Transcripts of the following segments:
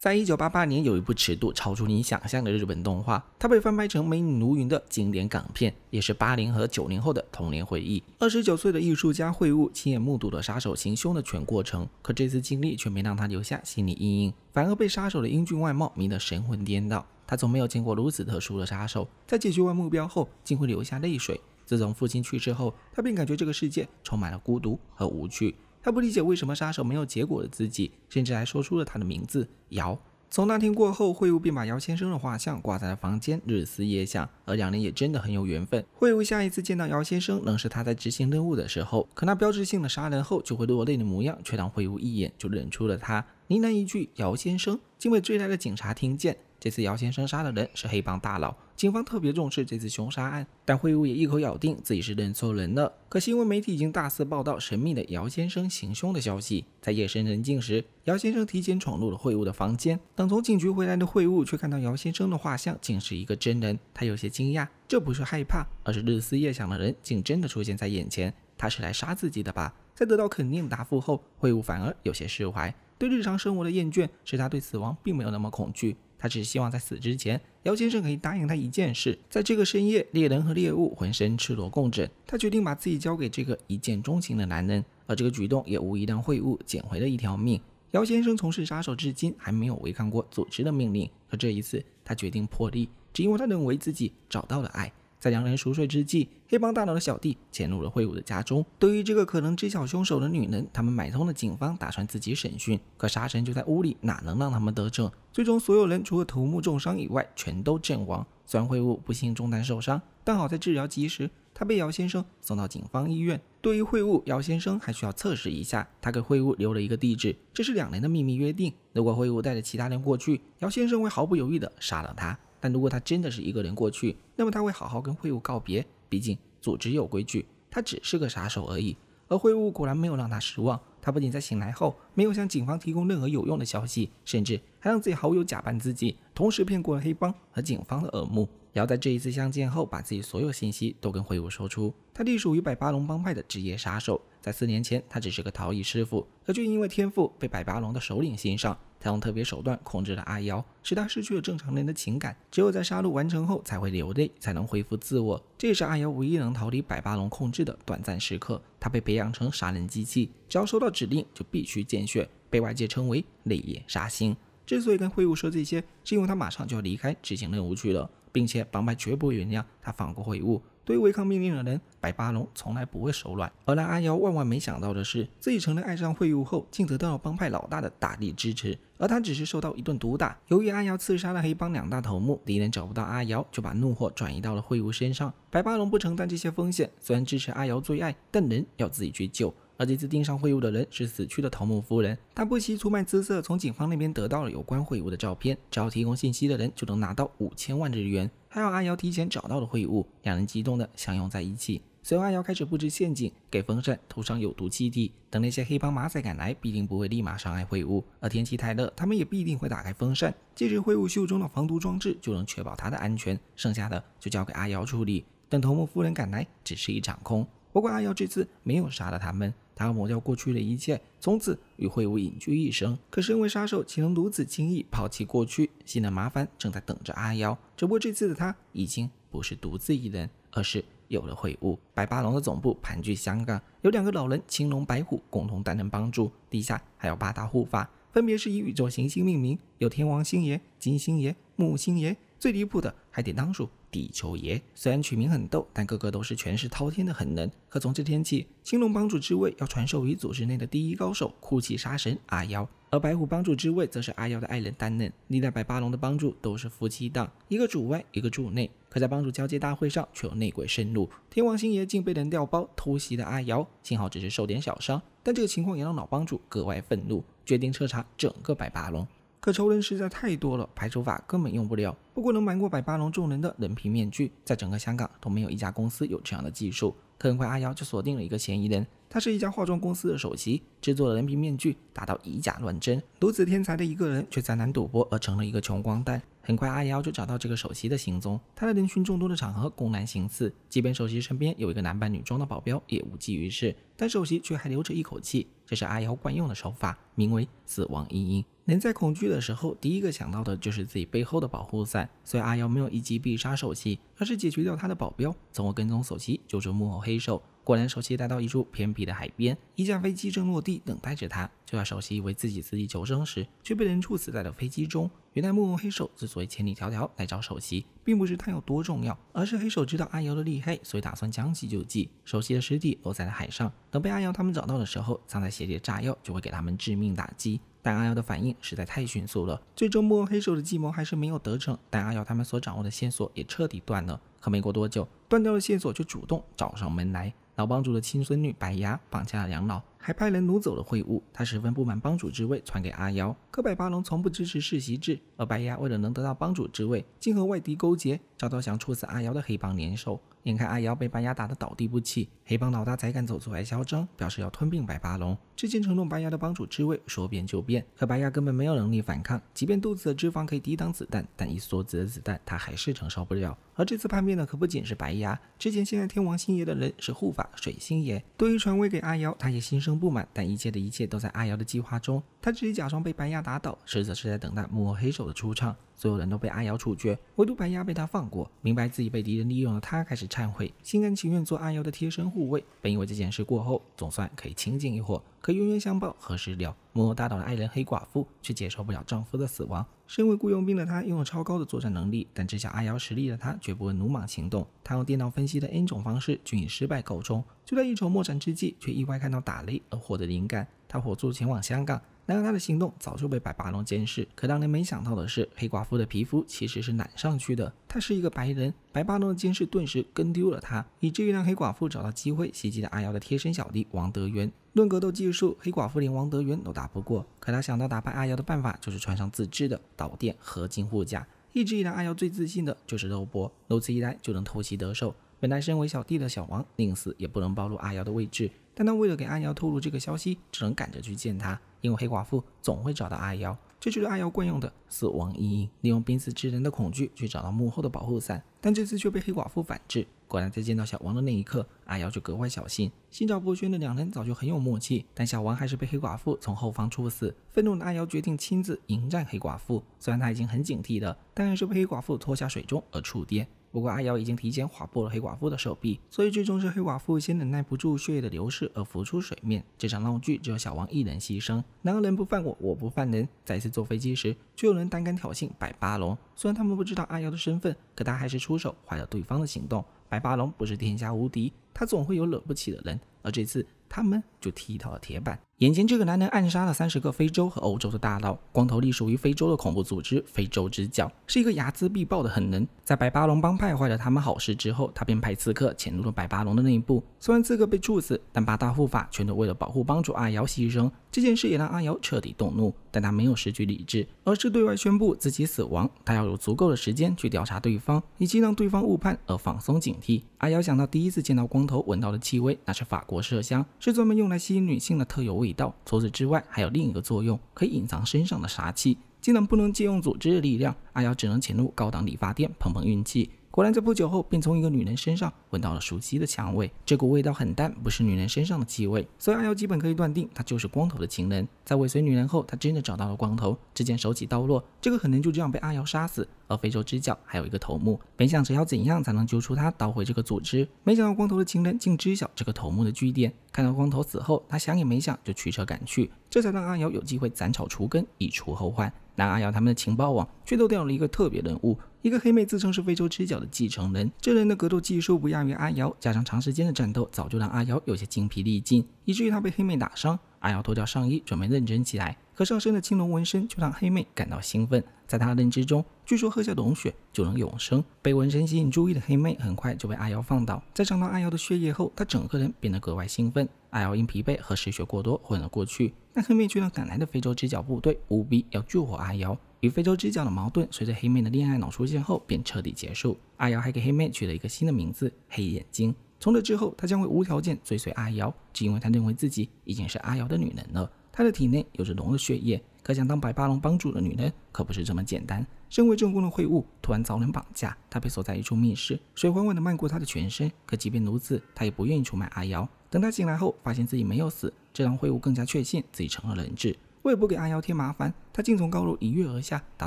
在一九八八年，有一部尺度超出你想象的日本动画，它被翻拍成美女如云的经典港片，也是八零和九零后的童年回忆。二十九岁的艺术家惠悟亲眼目睹了杀手行凶的全过程，可这次经历却没让他留下心理阴影，反而被杀手的英俊外貌迷得神魂颠倒。他从没有见过如此特殊的杀手，在解决完目标后，竟会流下泪水。自从父亲去世后，他便感觉这个世界充满了孤独和无趣。他不理解为什么杀手没有结果的自己，甚至还说出了他的名字姚。从那天过后，惠武便把姚先生的画像挂在了房间，日思夜想。而两人也真的很有缘分。惠武下一次见到姚先生，仍是他在执行任务的时候，可那标志性的杀人后就会落泪的模样，却让惠武一眼就认出了他，呢喃一句“姚先生”，竟被追来的警察听见。这次姚先生杀的人是黑帮大佬。警方特别重视这次凶杀案，但惠武也一口咬定自己是认错人了。可新闻媒体已经大肆报道神秘的姚先生行凶的消息。在夜深人静时，姚先生提前闯入了会务的房间。等从警局回来的会务却看到姚先生的画像竟是一个真人。他有些惊讶，这不是害怕，而是日思夜想的人竟真的出现在眼前。他是来杀自己的吧？在得到肯定答复后，会务反而有些释怀。对日常生活的厌倦，使他对死亡并没有那么恐惧。他只是希望在死之前。姚先生可以答应他一件事，在这个深夜，猎人和猎物浑身赤裸共枕。他决定把自己交给这个一见钟情的男人，而这个举动也无疑让会晤捡回了一条命。姚先生从事杀手至今还没有违抗过组织的命令，而这一次他决定破例，只因为他认为自己找到了爱。在两人熟睡之际，黑帮大佬的小弟潜入了会务的家中。对于这个可能知晓凶手的女人，他们买通了警方，打算自己审讯。可杀神就在屋里，哪能让他们得逞？最终，所有人除了头目重伤以外，全都阵亡。虽然会务不幸中弹受伤，但好在治疗及时，他被姚先生送到警方医院。对于会务，姚先生还需要测试一下。他给会务留了一个地址，这是两人的秘密约定。如果会务带着其他人过去，姚先生会毫不犹豫的杀了他。但如果他真的是一个人过去，那么他会好好跟会务告别。毕竟组织有规矩，他只是个杀手而已。而会务果然没有让他失望，他不仅在醒来后没有向警方提供任何有用的消息，甚至还让自己好友假扮自己，同时骗过了黑帮和警方的耳目。瑶在这一次相见后，把自己所有信息都跟会舞说出。他隶属于百八龙帮派的职业杀手，在四年前，他只是个逃逸师傅，可却因为天赋被百八龙的首领欣赏，他用特别手段控制了阿瑶，使他失去了正常人的情感，只有在杀戮完成后才会流泪，才能恢复自我。这也是阿瑶唯一能逃离百八龙控制的短暂时刻。他被培养成杀人机器，只要收到指令就必须见血，被外界称为“泪眼杀星”。之所以跟会武说这些，是因为他马上就要离开执行任务去了。并且帮派绝不原谅他放过悔悟。对违抗命令的人，白巴龙从来不会手软。而让阿瑶万万没想到的是，自己承认爱上惠武后，竟得到了帮派老大的大力支持，而他只是受到一顿毒打。由于阿瑶刺杀了黑帮两大头目，敌人找不到阿瑶，就把怒火转移到了惠武身上。白巴龙不承担这些风险，虽然支持阿瑶最爱，但人要自己去救。而这次盯上会晤的人是死去的头目夫人，她不惜出卖姿色，从警方那边得到了有关会晤的照片。只要提供信息的人就能拿到五千万日元。还有阿瑶提前找到了会晤，两人激动的相拥在一起。随后，阿瑶开始布置陷阱，给风扇涂上有毒气体。等那些黑帮马仔赶来，必定不会立马伤害会晤。而天气太热，他们也必定会打开风扇。借助会晤袖中的防毒装置，就能确保他的安全。剩下的就交给阿瑶处理。等头目夫人赶来，只是一场空。不过阿瑶这次没有杀了他们，他抹掉过去的一切，从此与秽物隐居一生。可是，因为杀手岂能如此轻易抛弃过去？新的麻烦正在等着阿瑶。只不过这次的他已经不是独自一人，而是有了秽物。白巴龙的总部盘踞香港，有两个老人青龙白虎共同担任帮助，底下还有八大护法，分别是以宇宙行星命名，有天王星爷、金星爷、木星爷。最离谱的还得当属地球爷，虽然取名很逗，但个个都是权势滔天的狠人。可从这天起，青龙帮主之位要传授于组织内的第一高手哭泣杀神阿妖，而白虎帮主之位则是阿妖的爱人丹嫩。历代白八龙的帮主都是夫妻档，一个主外，一个主内。可在帮主交接大会上，却有内鬼渗入，天王星爷竟被人调包偷袭了阿瑶，幸好只是受点小伤。但这个情况也让老帮主格外愤怒，决定彻查整个白八龙。可仇人实在太多了，排除法根本用不了。不过能瞒过百八龙众人的人皮面具，在整个香港都没有一家公司有这样的技术。很快，阿瑶就锁定了一个嫌疑人，他是一家化妆公司的首席，制作了人皮面具，达到以假乱真。如此天才的一个人，却在难赌博而成了一个穷光蛋。很快，阿瑶就找到这个首席的行踪，他在人群众多的场合公然行刺，即便首席身边有一个男扮女装的保镖也无济于事，但首席却还留着一口气。这是阿瑶惯用的手法，名为“死亡阴影”。人在恐惧的时候，第一个想到的就是自己背后的保护伞。所以阿瑶没有一击必杀首席，而是解决掉他的保镖，从而跟踪首席，揪出幕后黑手。果然，首席来到一处偏僻的海边，一架飞机正落地，等待着他。就在首席以为自己自己求生时，却被人处死在了飞机中。原来幕后黑手之所以千里迢迢来找首席，并不是他有多重要，而是黑手知道阿瑶的厉害，所以打算将计就计。首席的尸体落在了海上，等被阿瑶他们找到的时候，藏在鞋底的炸药就会给他们致命打击。但阿瑶的反应实在太迅速了，最终幕后黑手的计谋还是没有得逞。但阿瑶他们所掌握的线索也彻底断了。可没过多久，断掉的线索就主动找上门来。老帮主的亲孙女白牙绑架了杨老。还派人掳走了会物，他十分不满帮主之位传给阿瑶。可百八龙从不支持世袭制，而白牙为了能得到帮主之位，竟和外敌勾结，找到想处死阿瑶的黑帮联手。眼看阿瑶被白牙打得倒地不起，黑帮老大才敢走出来嚣张，表示要吞并白发龙。之前承诺白牙的帮主之位，说变就变。可白牙根本没有能力反抗，即便肚子的脂肪可以抵挡子弹，但一梭子的子弹，他还是承受不了。而这次叛变的可不仅是白牙，之前陷害天王星爷的人是护法水星爷，对于传位给阿瑶，他也心生不满。但一切的一切都在阿瑶的计划中，他只是假装被白牙打倒，实则是在等待幕后黑手的出场。所有人都被阿瑶处决，唯独白牙被他放过。明白自己被敌人利用的他开始忏悔，心甘情愿做阿瑶的贴身护卫。本以为这件事过后总算可以清静一会，可冤冤相报何时了？目睹大岛的爱人黑寡妇却接受不了丈夫的死亡。身为雇佣兵的她拥有超高的作战能力，但知晓阿瑶实力的她绝不会鲁莽行动。她用电脑分析的 N 种方式均以失败告终。就在一筹莫展之际，却意外看到打雷而获得灵感。她火速前往香港。然而，他的行动早就被白巴龙监视。可让人没想到的是，黑寡妇的皮肤其实是染上去的。他是一个白人，白巴龙的监视顿时跟丢了他，以至于让黑寡妇找到机会袭击了阿瑶的贴身小弟王德元。论格斗技术，黑寡妇连王德元都打不过。可他想到打败阿瑶的办法，就是穿上自制的导电合金护甲。一直以来，阿瑶最自信的就是肉搏，如此一来就能偷袭得手。本来身为小弟的小王，宁死也不能暴露阿瑶的位置。但他为了给阿瑶透露这个消息，只能赶着去见他。因为黑寡妇总会找到阿瑶，这就是阿瑶惯用的死亡阴影，利用濒死之人的恐惧去找到幕后的保护伞。但这次却被黑寡妇反制。果然，在见到小王的那一刻，阿瑶就格外小心。心照不宣的两人早就很有默契，但小王还是被黑寡妇从后方处死。愤怒的阿瑶决定亲自迎战黑寡妇，虽然他已经很警惕了，但还是被黑寡妇拖下水中而触电。不过，阿瑶已经提前划破了黑寡妇的手臂，所以最终是黑寡妇先忍耐不住血液的流失而浮出水面。这场闹剧只有小王一人牺牲。然而，人不犯我，我不犯人。再次坐飞机时，就有人胆敢挑衅白巴龙。虽然他们不知道阿瑶的身份，可他还是出手坏了对方的行动。白巴龙不是天下无敌，他总会有惹不起的人。而这次，他们就踢到了铁板。眼前这个男人暗杀了三十个非洲和欧洲的大佬，光头隶属于非洲的恐怖组织非洲之角，是一个睚眦必报的狠人。在百巴龙帮派坏了他们好事之后，他便派刺客潜入了百巴龙的内部。虽然刺客被处死，但八大护法全都为了保护帮主阿瑶牺牲。这件事也让阿瑶彻底动怒，但他没有失去理智，而是对外宣布自己死亡。他要有足够的时间去调查对方，以及让对方误判而放松警惕。阿瑶想到第一次见到光头闻到的气味，那是法国麝香，是专门用来吸引女性的特有味。除此之外，还有另一个作用，可以隐藏身上的杀气。既然不能借用组织的力量，阿瑶只能潜入高档理发店碰碰运气。果然，在不久后便从一个女人身上闻到了熟悉的香味。这股味道很淡，不是女人身上的气味，所以阿瑶基本可以断定她就是光头的情人。在尾随女人后，他真的找到了光头，只见手起刀落，这个狠人就这样被阿瑶杀死。而非洲之角还有一个头目，本想着要怎样才能揪出他捣毁这个组织，没想到光头的情人竟知晓这个头目的据点。看到光头死后，他想也没想就驱车赶去，这才让阿瑶有机会斩草除根，以除后患。但阿瑶他们的情报网却漏掉了一个特别人物。一个黑妹自称是非洲之角的继承人，这人的格斗技术不亚于阿瑶，加上长时间的战斗，早就让阿瑶有些精疲力尽，以至于他被黑妹打伤。阿瑶脱掉上衣，准备认真起来，可上身的青龙纹身却让黑妹感到兴奋。在她的认知中，据说喝下龙血就能永生。被纹身吸引注意的黑妹，很快就被阿瑶放倒。在尝到阿瑶的血液后，她整个人变得格外兴奋。阿瑶因疲惫和失血过多昏了过去，但黑妹却让赶来的非洲之角部队务必要救活阿瑶。与非洲之角的矛盾，随着黑妹的恋爱脑出现后便彻底结束。阿瑶还给黑妹取了一个新的名字——黑眼睛。从这之后，她将会无条件追随阿瑶，只因为她认为自己已经是阿瑶的女人了。她的体内有着龙的血液，可想当白八龙帮主的女人可不是这么简单。身为正宫的会晤突然遭人绑架，她被锁在一处密室，水缓缓地漫过她的全身。可即便如此，她也不愿意出卖阿瑶。等她醒来后，发现自己没有死，这让会晤更加确信自己成了人质。为不给阿瑶添麻烦，他竟从高楼一跃而下，打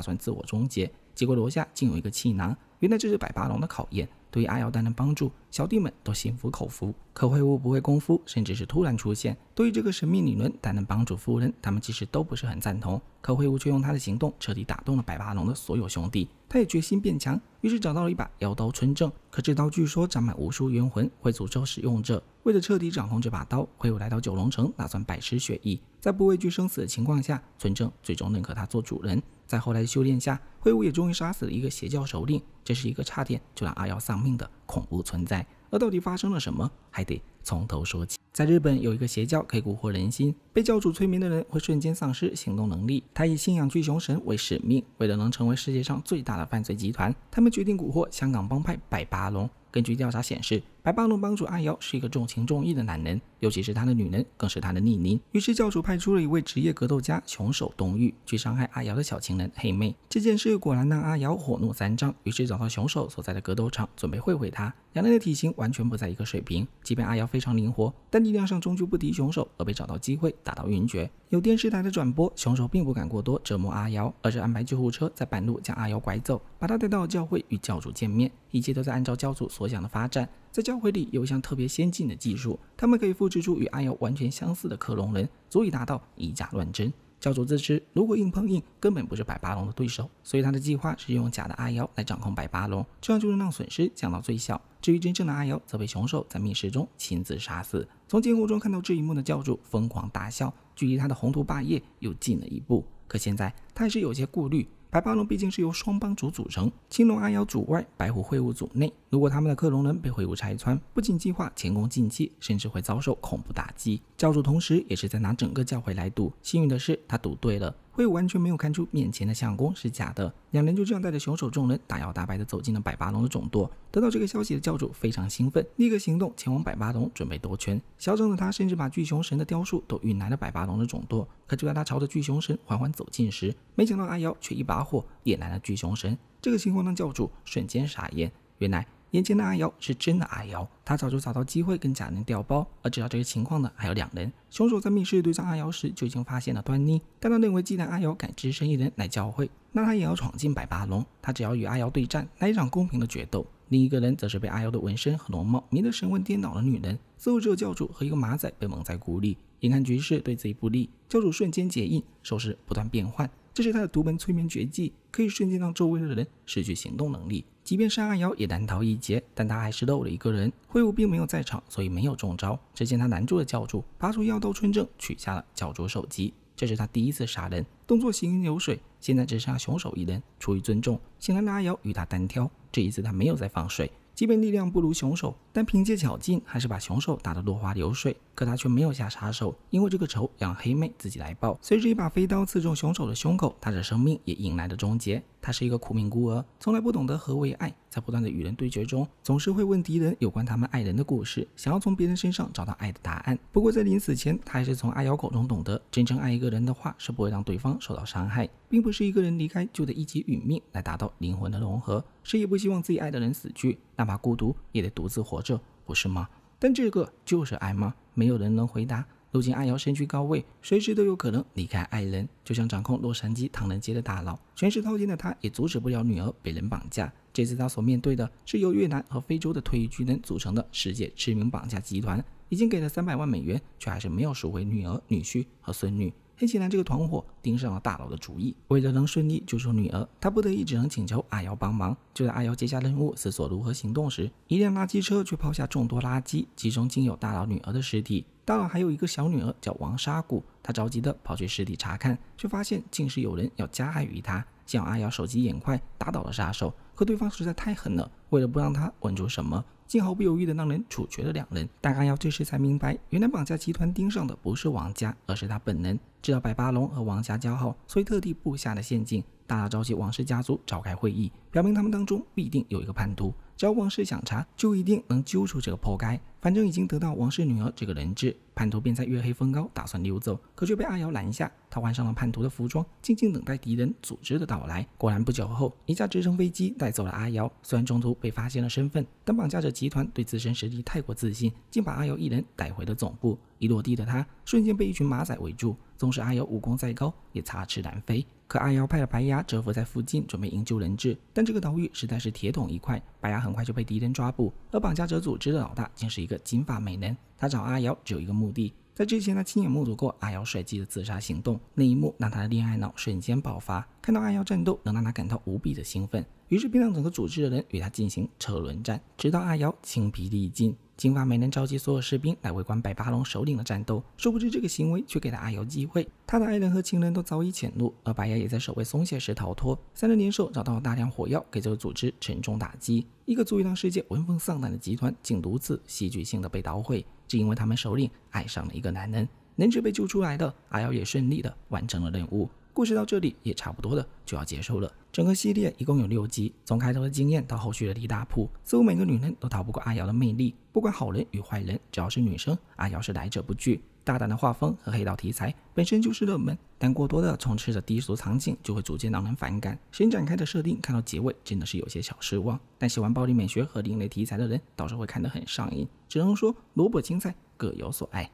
算自我终结。结果楼下竟有一个气囊，原来这是百八龙的考验。对于阿瑶的能帮助，小弟们都心服口服。可慧雾不会功夫，甚至是突然出现，对于这个神秘理论，丹能帮助夫人，他们其实都不是很赞同。可慧雾却用他的行动彻底打动了百八龙的所有兄弟，他也决心变强，于是找到了一把妖刀春正。可这刀据说长满无数冤魂，会诅咒使用者。为了彻底掌控这把刀，慧雾来到九龙城，打算拜师学艺。在不畏惧生死的情况下，村正最终认可他做主人。在后来的修炼下，灰雾也终于杀死了一个邪教首领，这是一个差点就让阿耀丧命的恐怖存在。而到底发生了什么，还得从头说起。在日本有一个邪教可以蛊惑人心，被教主催眠的人会瞬间丧失行动能力。他以信仰巨熊神为使命，为了能成为世界上最大的犯罪集团，他们决定蛊惑香港帮派百八龙。根据调查显示。白巴龙帮主阿瑶是一个重情重义的男人，尤其是他的女人更是他的逆鳞。于是教主派出了一位职业格斗家熊手东玉去伤害阿瑶的小情人黑妹。这件事果然让阿瑶火怒三丈，于是找到熊手所在的格斗场，准备会会他。两人的体型完全不在一个水平，即便阿瑶非常灵活，但力量上终究不敌熊手，而被找到机会打到晕厥。有电视台的转播，熊手并不敢过多折磨阿瑶，而是安排救护车在半路将阿瑶拐走，把他带到教会与教主见面。一切都在按照教主所想的发展。在教会里有一项特别先进的技术，他们可以复制出与阿瑶完全相似的克隆人，足以达到以假乱真。教主自知如果硬碰硬根本不是百巴龙的对手，所以他的计划是用假的阿瑶来掌控百巴龙，这样就能让损失降到最小。至于真正的阿瑶，则被凶手在密室中亲自杀死。从监控中看到这一幕的教主疯狂大笑，距离他的宏图霸业又近了一步。可现在他还是有些顾虑。白八龙毕竟是由双帮主组成，青龙暗妖组外，白虎会务组内。如果他们的克隆人被会务拆穿，不仅计划前功尽弃，甚至会遭受恐怖打击。教主同时，也是在拿整个教会来赌。幸运的是，他赌对了。会完全没有看出面前的相公是假的，两人就这样带着凶手众人大摇大摆的走进了百八龙的总舵。得到这个消息的教主非常兴奋，立刻行动前往百八龙准备夺权。嚣张的他甚至把巨熊神的雕塑都运来了百八龙的总舵。可就在他朝着巨熊神缓缓走近时，没想到阿瑶却一把火点燃了巨熊神。这个情况让教主瞬间傻眼，原来。眼前的阿瑶是真的阿瑶，他早就找到机会跟假人调包。而知道这个情况的还有两人。凶手在密室对战阿瑶时，就已经发现了端倪。但他认为，既然阿瑶敢只身一人来教会，那他也要闯进百八龙。他只要与阿瑶对战，来一场公平的决斗。另一个人则是被阿瑶的纹身和容貌迷得神魂颠倒的女人。似乎只有教主和一个马仔被蒙在鼓里。眼看局势对自己不利，教主瞬间解印，手势不断变换。这是他的独门催眠绝技，可以瞬间让周围的人失去行动能力，即便是阿瑶也难逃一劫。但他还是漏了一个人，挥舞并没有在场，所以没有中招。只见他拦住了教主，拔出药刀，春正取下了教主手机。这是他第一次杀人，动作行云流水。现在只剩下凶手一人，出于尊重，醒来的阿瑶与他单挑。这一次他没有再放水。即便力量不如凶手，但凭借巧劲还是把凶手打得落花流水。可他却没有下杀手，因为这个仇让黑妹自己来报。随着一把飞刀刺中凶手的胸口，他的生命也迎来了终结。他是一个苦命孤儿，从来不懂得何为爱，在不断的与人对决中，总是会问敌人有关他们爱人的故事，想要从别人身上找到爱的答案。不过在临死前，他还是从阿瑶口中懂得，真正爱一个人的话，是不会让对方受到伤害，并不是一个人离开就得一起殒命来达到灵魂的融合。谁也不希望自己爱的人死去，哪怕孤独也得独自活着，不是吗？但这个就是爱吗？没有人能回答。如今阿瑶身居高位，随时都有可能离开爱人，就像掌控洛杉矶唐人街的大佬，权势滔天的他，也阻止不了女儿被人绑架。这次他所面对的是由越南和非洲的退役军人组成的世界知名绑架集团，已经给了三百万美元，却还是没有赎回女儿、女婿和孙女。天西兰这个团伙盯上了大佬的主意，为了能顺利救出女儿，他不得已只能请求阿瑶帮忙。就在阿瑶接下任务，思索如何行动时，一辆垃圾车却抛下众多垃圾，其中竟有大佬女儿的尸体。大佬还有一个小女儿叫王沙谷，他着急的跑去尸体查看，却发现竟是有人要加害于他。幸好阿瑶手疾眼快，打倒了杀手。可对方实在太狠了，为了不让他问出什么，竟毫不犹豫的让人处决了两人。但阿瑶这时才明白，原来绑架集团盯上的不是王家，而是他本人。知道百八龙和王霞交好，所以特地布下了陷阱，大召集王氏家族召开会议，表明他们当中必定有一个叛徒。只要王氏想查，就一定能揪出这个破该。反正已经得到王氏女儿这个人质，叛徒便在月黑风高打算溜走，可却被阿瑶拦下。他换上了叛徒的服装，静静等待敌人组织的到来。果然不久后，一架直升飞机带走了阿瑶。虽然中途被发现了身份，但绑架者集团对自身实力太过自信，竟把阿瑶一人带回了总部。一落地的他，瞬间被一群马仔围住。纵使阿瑶武功再高，也插翅难飞。可阿瑶派了白牙蛰伏在附近，准备营救人质，但这个岛屿实在是铁桶一块，白牙很快就被敌人抓捕。而绑架者组织的老大竟是一个金发美男，他找阿瑶只有一个目的，在之前他亲眼目睹过阿瑶帅气的自杀行动，那一幕让他的恋爱脑瞬间爆发，看到阿瑶战斗能让他感到无比的兴奋，于是便让整个组织的人与他进行车轮战，直到阿瑶精疲力尽。金发美人召集所有士兵来围观百巴龙首领的战斗，殊不知这个行为却给了阿瑶机会。他的爱人和情人都早已潜入，而白牙也在守卫松懈时逃脱。三人联手找到了大量火药，给这个组织沉重打击。一个足以让世界闻风丧胆的集团，竟如此戏剧性的被捣毁，只因为他们首领爱上了一个男人。能质被救出来的阿瑶也顺利的完成了任务。故事到这里也差不多的就要结束了。整个系列一共有六集，从开头的经验到后续的立大铺，似乎每个女人都逃不过阿瑶的魅力。不管好人与坏人，只要是女生，阿瑶是来者不拒。大胆的画风和黑道题材本身就是热门，但过多的充斥着低俗场景就会逐渐让人反感。新展开的设定看到结尾真的是有些小失望，但喜欢暴力美学和另类题材的人倒是会看得很上瘾。只能说萝卜青菜各有所爱。